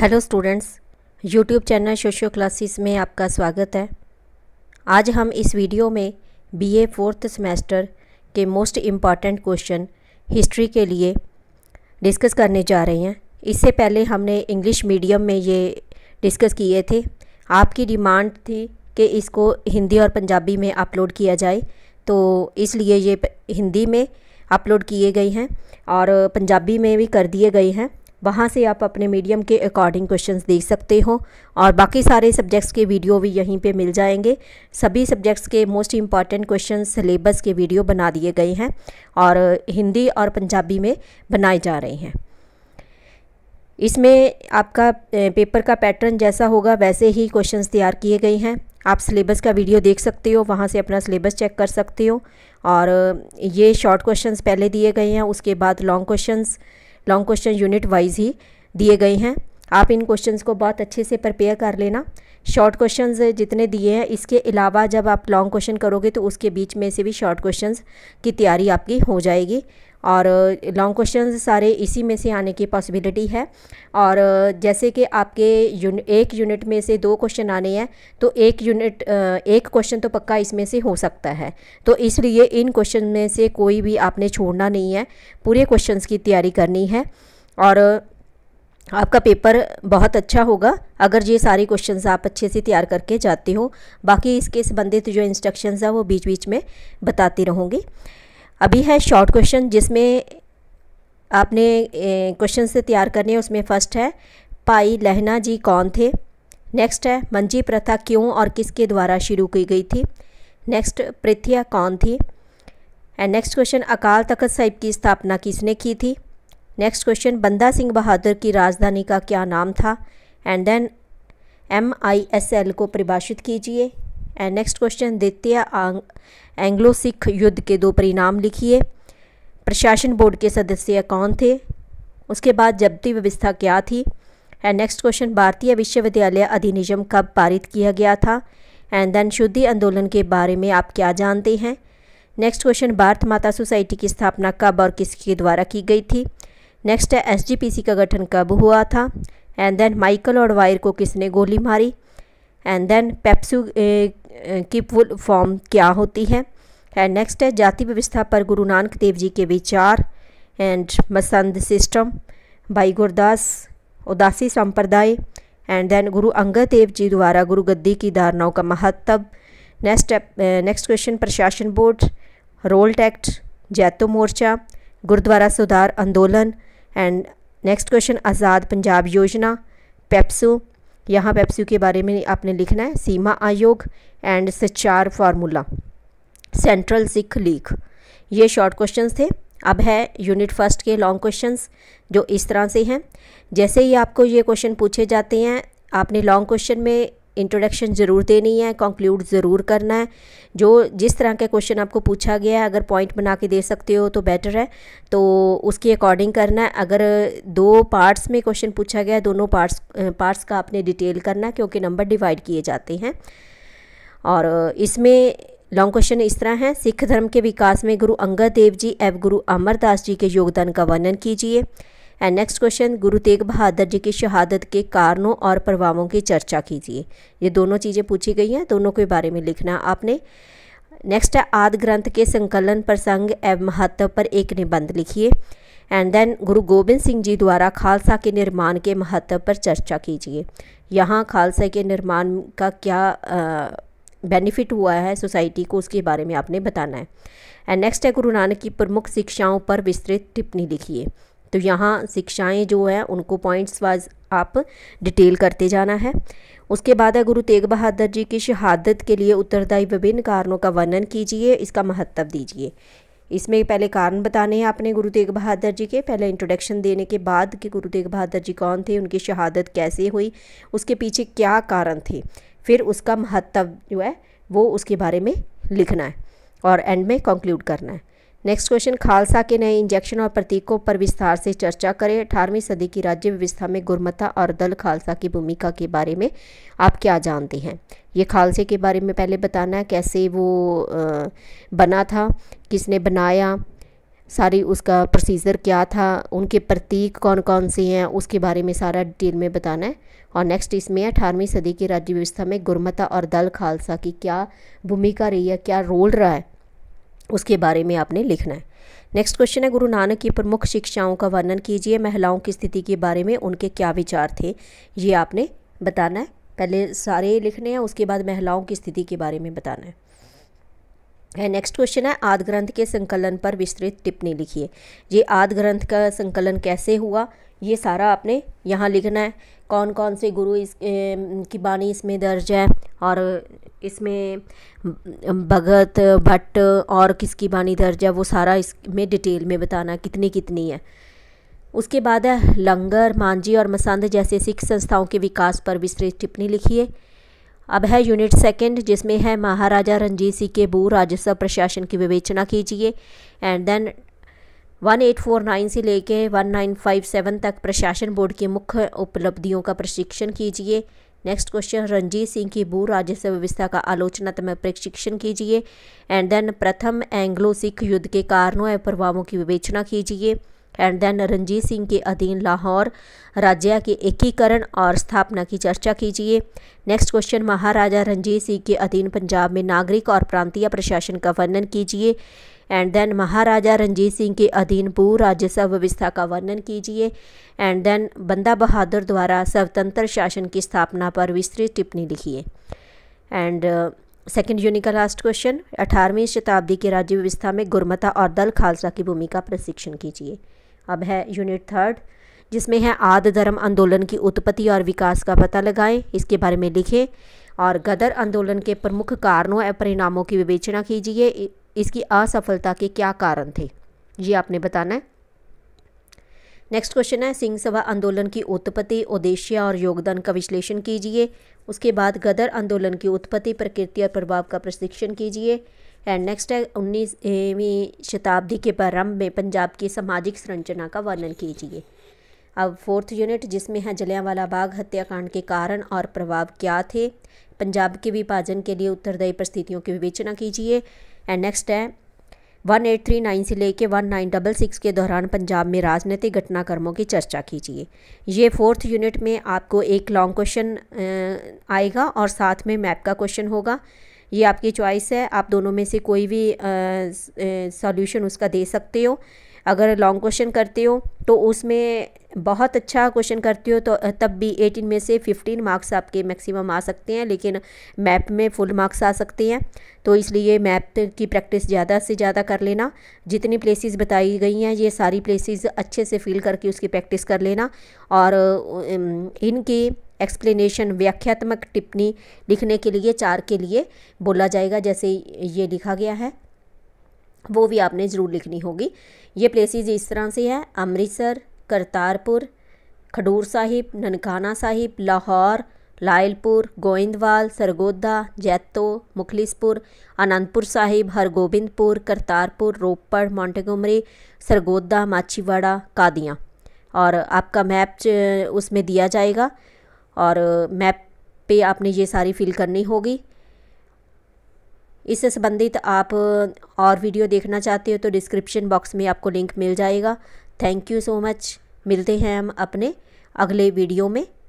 hello students YouTube channel शोशो classes में आपका स्वागत है आज हम इस वीडियो में बीए फोर्थ सेमेस्टर के मोस्ट इम्पॉर्टेंट क्वेश्चन हिस्ट्री के लिए डिस्कस करने जा रहे हैं इससे पहले हमने इंग्लिश मीडियम में ये डिस्कस किए थे आपकी डिमांड थी कि इसको हिंदी और पंजाबी में अपलोड किया जाए तो इसलिए ये हिंदी में अपलोड किए गए हैं और पंजाबी में भी कर दिए गए हैं वहाँ से आप अपने मीडियम के अकॉर्डिंग क्वेश्चंस देख सकते हो और बाकी सारे सब्जेक्ट्स के वीडियो भी यहीं पे मिल जाएंगे सभी सब्जेक्ट्स के मोस्ट इम्पॉर्टेंट क्वेश्चन सिलेबस के वीडियो बना दिए गए हैं और हिंदी और पंजाबी में बनाए जा रहे हैं इसमें आपका पेपर का पैटर्न जैसा होगा वैसे ही क्वेश्चंस तैयार किए गए हैं आप सिलेबस का वीडियो देख सकते हो वहाँ से अपना सिलेबस चेक कर सकते हो और ये शॉर्ट क्वेश्चंस पहले दिए गए हैं उसके बाद long questions long question unit wise ही दिए गए हैं आप इन क्वेश्चंस को बहुत अच्छे से प्रिपेयर कर लेना शॉर्ट क्वेश्चंस जितने दिए हैं इसके अलावा जब आप लॉन्ग क्वेश्चन करोगे तो उसके बीच में से भी शॉर्ट क्वेश्चंस की तैयारी आपकी हो जाएगी और लॉन्ग क्वेश्चन सारे इसी में से आने की पॉसिबिलिटी है और जैसे कि आपके यून, एक यूनिट में से दो क्वेश्चन आने हैं तो एक यूनिट एक क्वेश्चन तो पक्का इसमें से हो सकता है तो इसलिए इन क्वेश्चन में से कोई भी आपने छोड़ना नहीं है पूरे क्वेश्चन की तैयारी करनी है और आपका पेपर बहुत अच्छा होगा अगर ये सारे क्वेश्चन आप अच्छे से तैयार करके जाते हो बाकी इसके संबंधित जो इंस्ट्रक्शंस हैं वो बीच बीच में बताती रहूँगी अभी है शॉर्ट क्वेश्चन जिसमें आपने क्वेश्चन से तैयार करने हैं उसमें फ़र्स्ट है पाई लहना जी कौन थे नेक्स्ट है मंजी प्रथा क्यों और किसके द्वारा शुरू की गई थी नेक्स्ट प्रथिया कौन थी एंड नेक्स्ट क्वेश्चन अकाल तख्त साहिब की स्थापना किसने की थी नेक्स्ट क्वेश्चन बंदा सिंह बहादुर की राजधानी का क्या नाम था and then M I S L को परिभाषित कीजिए एंड नेक्स्ट क्वेश्चन द्वितीय एंग्लो सिख युद्ध के दो परिणाम लिखिए प्रशासन बोर्ड के सदस्य कौन थे उसके बाद जब्ती व्यवस्था क्या थी एंड नेक्स्ट क्वेश्चन भारतीय विश्वविद्यालय अधिनियम कब पारित किया गया था एंड देन शुद्धि आंदोलन के बारे में आप क्या जानते हैं नेक्स्ट क्वेश्चन भारत माता सोसाइटी की स्थापना कब और किसके द्वारा की गई थी नेक्स्ट है एस का गठन कब हुआ था and then Michael O'Dwyer को किसने गोली मारी एंड देन पेप्सू की फुल फॉर्म क्या होती है एंड नेक्स्ट है जाति व्यवस्था पर गुरु नानक देव जी के विचार एंड मसंद सिस्टम भाई गुरदास उदासी संप्रदाय एंड देन गुरु अंगद देव जी द्वारा गुरु गद्दी की धारणाओं का महत्व नेक्स्ट नेक्स्ट क्वेश्चन प्रशासन बोर्ड रोल एक्ट जैतो मोर्चा गुरुद्वारा सुधार आंदोलन and next question Azad Punjab योजना पेप्सू यहाँ पेप्सी के बारे में आपने लिखना है सीमा आयोग and Sachar formula central Sikh league ये शॉर्ट क्वेश्चन थे अब है यूनिट फर्स्ट के लॉन्ग क्वेश्चंस जो इस तरह से हैं जैसे ही आपको ये क्वेश्चन पूछे जाते हैं आपने लॉन्ग क्वेश्चन में इंट्रोडक्शन ज़रूर देनी है कंक्लूड ज़रूर करना है जो जिस तरह के क्वेश्चन आपको पूछा गया है अगर पॉइंट बना के दे सकते हो तो बेटर है तो उसकी अकॉर्डिंग करना है अगर दो पार्ट्स में क्वेश्चन पूछा गया है दोनों पार्ट्स पार्ट्स का आपने डिटेल करना है क्योंकि नंबर डिवाइड किए जाते हैं और इसमें लॉन्ग क्वेश्चन इस तरह हैं सिख धर्म के विकास में गुरु अंगद देव जी एवं गुरु अमरदास जी के योगदान का वर्णन कीजिए एंड नेक्स्ट क्वेश्चन गुरु तेग बहादुर जी की शहादत के कारणों और प्रभावों की चर्चा कीजिए ये दोनों चीज़ें पूछी गई हैं दोनों के बारे में लिखना आपने नेक्स्ट है आदि ग्रंथ के संकलन प्रसंग एवं महत्व पर एक निबंध लिखिए एंड देन गुरु गोविंद सिंह जी द्वारा खालसा के निर्माण के महत्व पर चर्चा कीजिए यहाँ खालसा के निर्माण का क्या बेनिफिट हुआ है सोसाइटी को उसके बारे में आपने बताना है एंड नेक्स्ट है गुरु नानक की प्रमुख शिक्षाओं पर विस्तृत टिप्पणी लिखिए तो यहाँ शिक्षाएँ जो हैं उनको पॉइंट्स वाइज आप डिटेल करते जाना है उसके बाद है गुरु तेग बहादुर जी की शहादत के लिए उत्तरदायी विभिन्न कारणों का वर्णन कीजिए इसका महत्व दीजिए इसमें पहले कारण बताने हैं आपने गुरु तेग बहादुर जी के पहले इंट्रोडक्शन देने के बाद कि गुरु तेग बहादुर जी कौन थे उनकी शहादत कैसे हुई उसके पीछे क्या कारण थे फिर उसका महत्व जो है वो उसके बारे में लिखना है और एंड में कंक्लूड करना है नेक्स्ट क्वेश्चन खालसा के नए इंजेक्शन और प्रतीकों पर विस्तार से चर्चा करें अठारहवीं सदी की राज्य व्यवस्था में गुरमता और दल खालसा की भूमिका के बारे में आप क्या जानते हैं ये खालसे के बारे में पहले बताना है कैसे वो बना था किसने बनाया सारी उसका प्रोसीजर क्या था उनके प्रतीक कौन कौन से हैं उसके बारे में सारा डिटेल में बताना है और नेक्स्ट इसमें अठारहवीं सदी की राज्य व्यवस्था में गुरमता और दल खालसा की क्या भूमिका रही है क्या रोल रहा है उसके बारे में आपने लिखना है नेक्स्ट क्वेश्चन है गुरु नानक की प्रमुख शिक्षाओं का वर्णन कीजिए महिलाओं की स्थिति के बारे में उनके क्या विचार थे ये आपने बताना है पहले सारे लिखने हैं उसके बाद महिलाओं की स्थिति के बारे में बताना है नेक्स्ट क्वेश्चन है आदि ग्रंथ के संकलन पर विस्तृत टिप्पणी लिखिए ये आदि ग्रंथ का संकलन कैसे हुआ ये सारा आपने यहाँ लिखना है कौन कौन से गुरु इस ए, की बाणी इसमें दर्ज है और इसमें भगत भट्ट और किसकी बाणी दर्ज है वो सारा इसमें डिटेल में बताना कितनी कितनी है उसके बाद है लंगर मांझी और मसंद जैसे सिख संस्थाओं के विकास पर विस्तृत टिप्पणी लिखिए अब है यूनिट सेकंड जिसमें है महाराजा रंजीत सिंह के भू राजस्व प्रशासन की विवेचना कीजिए एंड देन 1849 से लेकर 1957 तक प्रशासन बोर्ड की मुख्य उपलब्धियों का प्रशिक्षण कीजिए नेक्स्ट क्वेश्चन रंजीत सिंह की भू राजस्व व्यवस्था का आलोचनात्मक प्रशिक्षण कीजिए एंड देन प्रथम एंग्लो सिख युद्ध के कारणों एवं प्रभावों की विवेचना कीजिए एंड देन रंजीत सिंह के अधीन लाहौर राज्य के एकीकरण और स्थापना की चर्चा कीजिए नेक्स्ट क्वेश्चन महाराजा रंजीत सिंह के अधीन पंजाब में नागरिक और प्रांतीय प्रशासन का वर्णन कीजिए एंड देन महाराजा रंजीत सिंह के अधीन भू राजस्व व्यवस्था का वर्णन कीजिए एंड देन बंदा बहादुर द्वारा स्वतंत्र शासन की स्थापना पर विस्तृत टिप्पणी लिखिए एंड सेकेंड यूनिक का लास्ट क्वेश्चन अठारहवीं शताब्दी के राज्य व्यवस्था में गुरमता और दल खालसा की भूमिका प्रशिक्षण कीजिए अब है यूनिट थर्ड जिसमें है आद धर्म आंदोलन की उत्पत्ति और विकास का पता लगाएं इसके बारे में लिखें और गदर आंदोलन के प्रमुख कारणों एवं परिणामों की विवेचना कीजिए इसकी असफलता के क्या कारण थे ये आपने बताना है नेक्स्ट क्वेश्चन है सिंह सभा आंदोलन की उत्पत्ति उद्देश्य और योगदान का विश्लेषण कीजिए उसके बाद गदर आंदोलन की उत्पत्ति प्रकृति और प्रभाव का प्रशिक्षण कीजिए एंड नेक्स्ट है उन्नीसवीं शताब्दी के प्रारंभ में पंजाब की सामाजिक संरचना का वर्णन कीजिए अब फोर्थ यूनिट जिसमें है जलियांवाला बाग हत्याकांड के कारण और प्रभाव क्या थे पंजाब के विभाजन के लिए उत्तरदायी परिस्थितियों की विवेचना कीजिए एंड नेक्स्ट है वन एट थ्री नाइन से लेके वन नाइन डबल सिक्स के दौरान पंजाब में राजनीतिक घटनाक्रमों की चर्चा कीजिए ये फोर्थ यूनिट में आपको एक लॉन्ग क्वेश्चन आएगा और साथ में मैप का क्वेश्चन होगा ये आपकी चॉइस है आप दोनों में से कोई भी सॉल्यूशन उसका दे सकते हो अगर लॉन्ग क्वेश्चन करते हो तो उसमें बहुत अच्छा क्वेश्चन करते हो तो तब भी एटीन में से फिफ्टीन मार्क्स आपके मैक्सिमम आ सकते हैं लेकिन मैप में फुल मार्क्स आ सकते हैं तो इसलिए मैप की प्रैक्टिस ज़्यादा से ज़्यादा कर लेना जितनी प्लेसेस बताई गई हैं ये सारी प्लेसेस अच्छे से फील करके उसकी प्रैक्टिस कर लेना और इनकी एक्सप्लेनेशन व्याख्यात्मक टिप्पणी लिखने के लिए चार के लिए बोला जाएगा जैसे ये लिखा गया है वो भी आपने ज़रूर लिखनी होगी ये प्लेसेस इस तरह से है अमृतसर करतारपुर खडूर साहिब ननकाना साहिब लाहौर लायलपुर गोइंदवाल सरगोदा जैतो मुखलिसपुर आनंदपुर साहिब हरगोबिंदपुर करतारपुर रोपड़ मोंटेगोमरी सरगोदा माछीवाड़ा कादियाँ और आपका मैप उसमें दिया जाएगा और मैप पे आपने ये सारी फिल करनी होगी इससे संबंधित आप और वीडियो देखना चाहते हो तो डिस्क्रिप्शन बॉक्स में आपको लिंक मिल जाएगा थैंक यू सो मच मिलते हैं हम अपने अगले वीडियो में